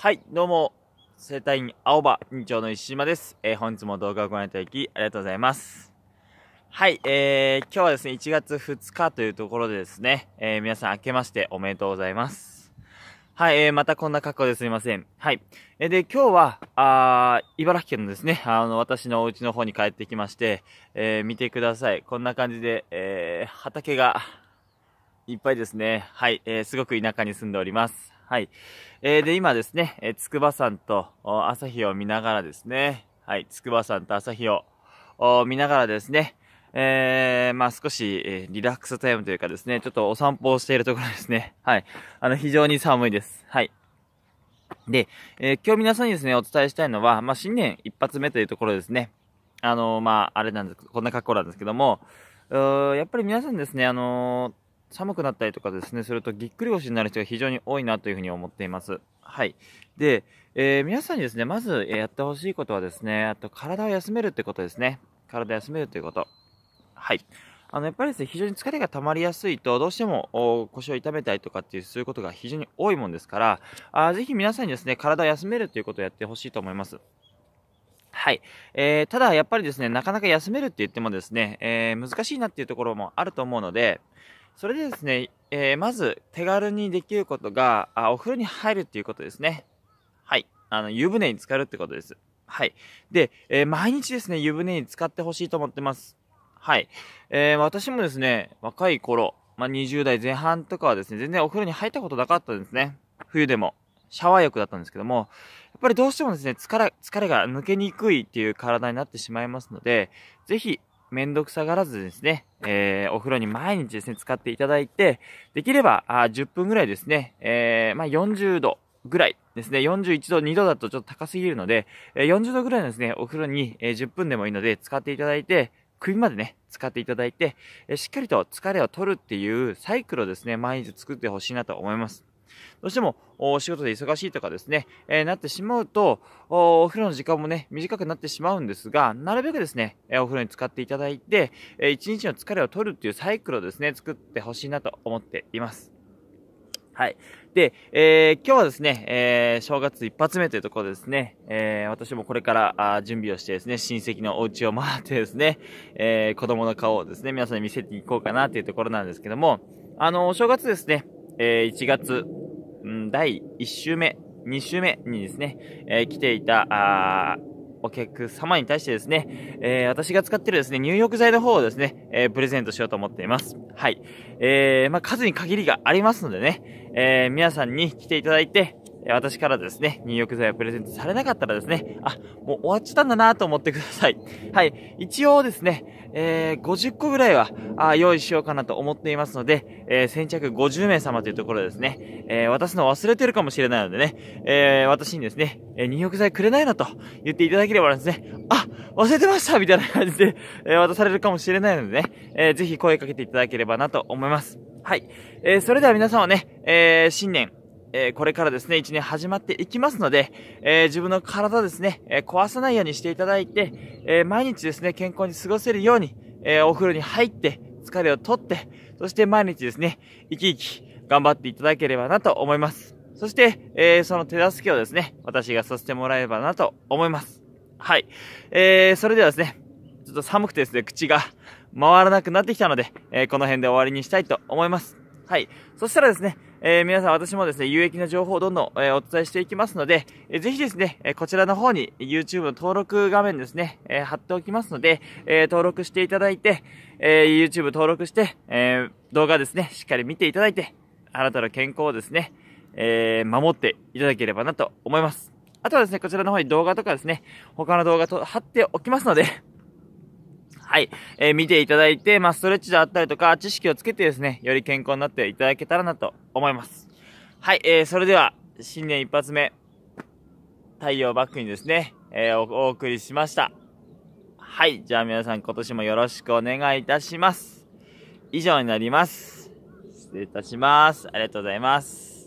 はい、どうも、生体院青葉院長の石島です。えー、本日も動画をご覧いただきありがとうございます。はい、えー、今日はですね、1月2日というところでですね、えー、皆さん明けましておめでとうございます。はい、えー、またこんな格好ですいません。はい。えー、で、今日は、あ茨城県のですね、あの、私のお家の方に帰ってきまして、えー、見てください。こんな感じで、えー、畑が、いっぱいですね。はい、えー、すごく田舎に住んでおります。はい。えー、で、今ですね、えー、筑波山と朝日を見ながらですね、はい、筑波山と朝日を見ながらですね、えー、まあ少し、えー、リラックスタイムというかですね、ちょっとお散歩をしているところですね。はい。あの、非常に寒いです。はい。で、えー、今日皆さんにですね、お伝えしたいのは、まあ新年一発目というところですね。あのまああれなんです、こんな格好なんですけども、やっぱり皆さんですね、あのー寒くなったりとかですね、するとぎっくり腰になる人が非常に多いなというふうに思っています。はい。で、えー、皆さんにですね、まずやってほしいことはですね、あと体を休めるってことですね。体を休めるということ。はい。あの、やっぱりですね、非常に疲れが溜まりやすいと、どうしても腰を痛めたりとかっていう、そういうことが非常に多いもんですから、あぜひ皆さんにですね、体を休めるということをやってほしいと思います。はい。えー、ただ、やっぱりですね、なかなか休めるって言ってもですね、えー、難しいなっていうところもあると思うので、それでですね、えー、まず手軽にできることがあ、お風呂に入るっていうことですね。はい。あの、湯船に浸かるってことです。はい。で、えー、毎日ですね、湯船に浸かってほしいと思ってます。はい。えー、私もですね、若い頃、まあ、20代前半とかはですね、全然お風呂に入ったことなかったんですね。冬でも。シャワー浴だったんですけども、やっぱりどうしてもですね、疲れ、疲れが抜けにくいっていう体になってしまいますので、ぜひめんどくさがらずですね、えー、お風呂に毎日ですね、使っていただいて、できれば、あ10分ぐらいですね、えー、まあ、40度ぐらいですね、41度、2度だとちょっと高すぎるので、え40度ぐらいのですね、お風呂に、え10分でもいいので使っていただいて、首までね、使っていただいて、えしっかりと疲れを取るっていうサイクルをですね、毎日作ってほしいなと思います。どうしてもお仕事で忙しいとかですね、えー、なってしまうとお、お風呂の時間もね、短くなってしまうんですが、なるべくですね、えお風呂に使っていただいて、えー、一日の疲れを取るっていうサイクルをですね、作ってほしいなと思っています。はい。で、えー、今日はですね、えー、正月一発目というところですね、えー、私もこれからあ準備をしてですね、親戚のお家を回ってですね、えー、子供の顔をですね、皆さんに見せていこうかなというところなんですけども、あの正月ですね、え1月第1週目、2週目にですね、えー、来ていた、お客様に対してですね、えー、私が使ってるですね、入浴剤の方をですね、えー、プレゼントしようと思っています。はい。えー、まあ、数に限りがありますのでね、え皆さんに来ていただいて、私からですね、入浴剤をプレゼントされなかったらですね、あ、もう終わっちゃったんだなと思ってください。はい。一応ですね、えー、50個ぐらいは、あ用意しようかなと思っていますので、えー、先着50名様というところですね、えー、私の忘れてるかもしれないのでね、えー、私にですね、えー、入浴剤くれないのと言っていただければですね、あ、忘れてましたみたいな感じで、えー、渡されるかもしれないのでね、えー、ぜひ声かけていただければなと思います。はい。えー、それでは皆様ね、えー、新年、えー、これからですね、1年始まっていきますので、えー、自分の体ですね、えー、壊さないようにしていただいて、え毎日ですね、健康に過ごせるように、えお風呂に入って、疲れをとって、そして毎日ですね、生き生き頑張っていただければなと思います。そして、えその手助けをですね、私がさせてもらえればなと思います。はい。えそれではですね、ちょっと寒くてですね、口が回らなくなってきたので、えこの辺で終わりにしたいと思います。はい。そしたらですね、えー、皆さん私もですね、有益な情報をどんどん、えー、お伝えしていきますので、えー、ぜひですね、えこちらの方に YouTube の登録画面ですね、え貼っておきますので、え登録していただいて、え YouTube 登録して、え動画ですね、しっかり見ていただいて、あなたの健康をですね、え守っていただければなと思います。あとはですね、こちらの方に動画とかですね、他の動画と貼っておきますのではい。えー、見ていただいて、まあ、ストレッチであったりとか、知識をつけてですね、より健康になっていただけたらなと思います。はい。えー、それでは、新年一発目、太陽バックにですね、えー、お送りしました。はい。じゃあ皆さん今年もよろしくお願いいたします。以上になります。失礼いたします。ありがとうございます。